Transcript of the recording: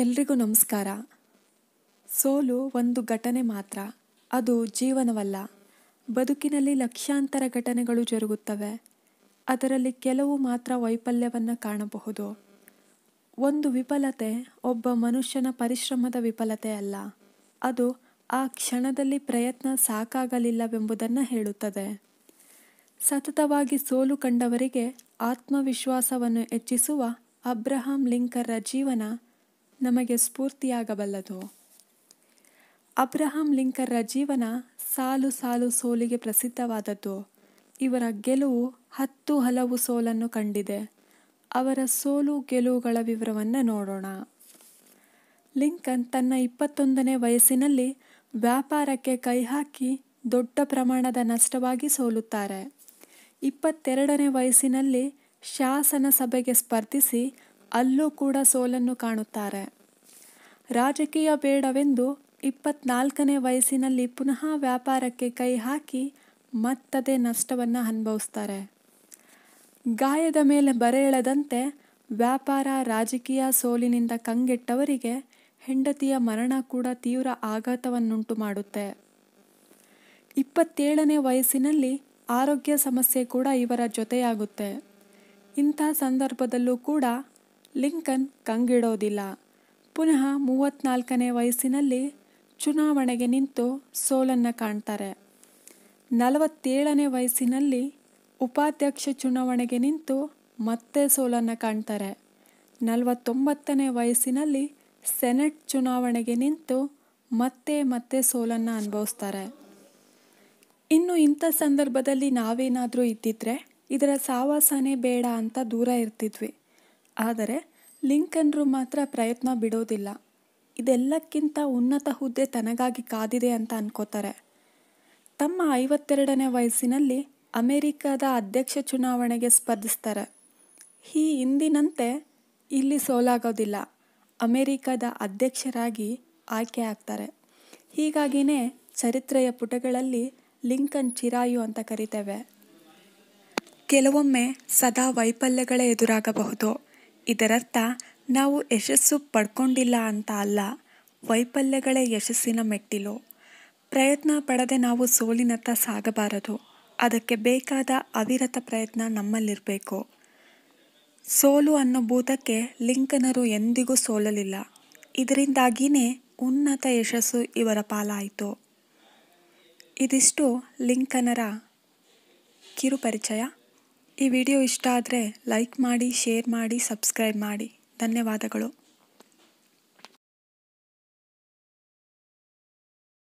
ಎಲ್ರಿಗೂ ನಮಸ್ಕಾರ ಸೋಲು ಒಂದು ಘಟನೆ ಮಾತ್ರ ಅದು ಜೀವನವಲ್ಲ ಬದುಕಿನಲ್ಲಿ ಲಕ್ಷಾಂತರ ಘಟನೆಗಳು ಜರುಗುತ್ತವೆ ಅದರಲ್ಲಿ ಕೆಲವು ಮಾತ್ರ ವೈಫಲ್ಯವನ್ನು ಕಾಣಬಹುದು ಒಂದು ವಿಫಲತೆ ಒಬ್ಬ ಮನುಷ್ಯನ ಪರಿಶ್ರಮದ ವಿಫಲತೆ ಅಲ್ಲ ಅದು ಆ ಕ್ಷಣದಲ್ಲಿ ಪ್ರಯತ್ನ ಸಾಕಾಗಲಿಲ್ಲವೆಂಬುದನ್ನು ಹೇಳುತ್ತದೆ ಸತತವಾಗಿ ಸೋಲು ಕಂಡವರಿಗೆ ಆತ್ಮವಿಶ್ವಾಸವನ್ನು ಹೆಚ್ಚಿಸುವ ಅಬ್ರಹಾಂ ಲಿಂಕರ್ರ ಜೀವನ ನಮಗೆ ಸ್ಫೂರ್ತಿಯಾಗಬಲ್ಲದು ಅಬ್ರಹಾಂ ಲಿಂಕನ್ರ ಜೀವನ ಸಾಲು ಸಾಲು ಸೋಲಿಗೆ ಪ್ರಸಿದ್ಧವಾದದ್ದು ಇವರ ಗೆಲುವು ಹತ್ತು ಹಲವು ಸೋಲನ್ನು ಕಂಡಿದೆ ಅವರ ಸೋಲು ಗೆಲುವುಗಳ ವಿವರವನ್ನು ನೋಡೋಣ ಲಿಂಕನ್ ತನ್ನ ಇಪ್ಪತ್ತೊಂದನೇ ವಯಸ್ಸಿನಲ್ಲಿ ವ್ಯಾಪಾರಕ್ಕೆ ಕೈ ಹಾಕಿ ದೊಡ್ಡ ಪ್ರಮಾಣದ ನಷ್ಟವಾಗಿ ಸೋಲುತ್ತಾರೆ ಇಪ್ಪತ್ತೆರಡನೇ ವಯಸ್ಸಿನಲ್ಲಿ ಶಾಸನ ಸಭೆಗೆ ಸ್ಪರ್ಧಿಸಿ ಅಲ್ಲೂ ಕೂಡ ಸೋಲನ್ನು ಕಾಣುತ್ತಾರೆ ರಾಜಕೀಯ ಬೇಡವೆಂದು ಇಪ್ಪತ್ನಾಲ್ಕನೇ ವಯಸ್ಸಿನಲ್ಲಿ ಪುನಃ ವ್ಯಾಪಾರಕ್ಕೆ ಕೈ ಹಾಕಿ ಮತ್ತದೇ ನಷ್ಟವನ್ನು ಅನುಭವಿಸ್ತಾರೆ ಗಾಯದ ಮೇಲೆ ಬರೆಯಳದಂತೆ ವ್ಯಾಪಾರ ರಾಜಕೀಯ ಸೋಲಿನಿಂದ ಕಂಗೆಟ್ಟವರಿಗೆ ಹೆಂಡತಿಯ ಮರಣ ಕೂಡ ತೀವ್ರ ಆಘಾತವನ್ನುಂಟು ಮಾಡುತ್ತೆ ಇಪ್ಪತ್ತೇಳನೇ ವಯಸ್ಸಿನಲ್ಲಿ ಆರೋಗ್ಯ ಸಮಸ್ಯೆ ಕೂಡ ಇವರ ಜೊತೆಯಾಗುತ್ತೆ ಇಂಥ ಸಂದರ್ಭದಲ್ಲೂ ಕೂಡ ಲಿಂಕನ್ ಕಂಗಿಡೋದಿಲ್ಲ ಪುನಃ ಮೂವತ್ತ್ನಾಲ್ಕನೇ ವಯಸ್ಸಿನಲ್ಲಿ ಚುನಾವಣೆಗೆ ನಿಂತು ಸೋಲನ್ನು ಕಾಣ್ತಾರೆ ನಲವತ್ತೇಳನೇ ವಯಸ್ಸಿನಲ್ಲಿ ಉಪಾಧ್ಯಕ್ಷ ಚುನಾವಣೆಗೆ ನಿಂತು ಮತ್ತೆ ಸೋಲನ್ನು ಕಾಣ್ತಾರೆ ನಲವತ್ತೊಂಬತ್ತನೇ ವಯಸ್ಸಿನಲ್ಲಿ ಸೆನೆಟ್ ಚುನಾವಣೆಗೆ ನಿಂತು ಮತ್ತೆ ಮತ್ತೆ ಸೋಲನ್ನು ಅನುಭವಿಸ್ತಾರೆ ಇನ್ನು ಇಂಥ ಸಂದರ್ಭದಲ್ಲಿ ನಾವೇನಾದರೂ ಇದ್ದಿದ್ರೆ ಇದರ ಸಾವಾಸನೇ ಬೇಡ ಅಂತ ದೂರ ಇರ್ತಿದ್ವಿ ಆದರೆ ಲಿಂಕನ್ರು ಮಾತ್ರ ಪ್ರಯತ್ನ ಬಿಡೋದಿಲ್ಲ ಇದೆಲ್ಲಕ್ಕಿಂತ ಉನ್ನತ ಹುದ್ದೆ ತನಗಾಗಿ ಕಾದಿದೆ ಅಂತ ಅನ್ಕೋತಾರೆ ತಮ್ಮ ಐವತ್ತೆರಡನೇ ವಯಸ್ಸಿನಲ್ಲಿ ಅಮೆರಿಕದ ಅಧ್ಯಕ್ಷ ಚುನಾವಣೆಗೆ ಸ್ಪರ್ಧಿಸ್ತಾರೆ ಈ ಹಿಂದಿನಂತೆ ಇಲ್ಲಿ ಸೋಲಾಗೋದಿಲ್ಲ ಅಮೆರಿಕದ ಅಧ್ಯಕ್ಷರಾಗಿ ಆಯ್ಕೆ ಆಗ್ತಾರೆ ಹೀಗಾಗಿಯೇ ಚರಿತ್ರೆಯ ಪುಟಗಳಲ್ಲಿ ಲಿಂಕನ್ ಚಿರಾಯು ಅಂತ ಕರಿತೇವೆ ಕೆಲವೊಮ್ಮೆ ಸದಾ ವೈಫಲ್ಯಗಳೇ ಎದುರಾಗಬಹುದು ಇದರರ್ಥ ನಾವು ಯಶಸ್ಸು ಪಡ್ಕೊಂಡಿಲ್ಲ ಅಂತ ಅಲ್ಲ ವೈಫಲ್ಯಗಳೇ ಯಶಸ್ಸಿನ ಮೆಟ್ಟಿಲು ಪ್ರಯತ್ನ ಪಡದೆ ನಾವು ಸೋಲಿನತ್ತ ಸಾಗಬಾರದು ಅದಕ್ಕೆ ಬೇಕಾದ ಅವಿರತ ಪ್ರಯತ್ನ ನಮ್ಮಲ್ಲಿರಬೇಕು ಸೋಲು ಅನ್ನೋ ಭೂತಕ್ಕೆ ಲಿಂಕನರು ಎಂದಿಗೂ ಸೋಲಲಿಲ್ಲ ಇದರಿಂದಾಗಿಯೇ ಉನ್ನತ ಯಶಸ್ಸು ಇವರ ಪಾಲಾಯಿತು ಇದಿಷ್ಟು ಲಿಂಕನರ ಕಿರುಪರಿಚಯ ಈ ವಿಡಿಯೋ ಇಷ್ಟ ಆದರೆ ಲೈಕ್ ಮಾಡಿ ಶೇರ್ ಮಾಡಿ ಸಬ್ಸ್ಕ್ರೈಬ್ ಮಾಡಿ ಧನ್ಯವಾದಗಳು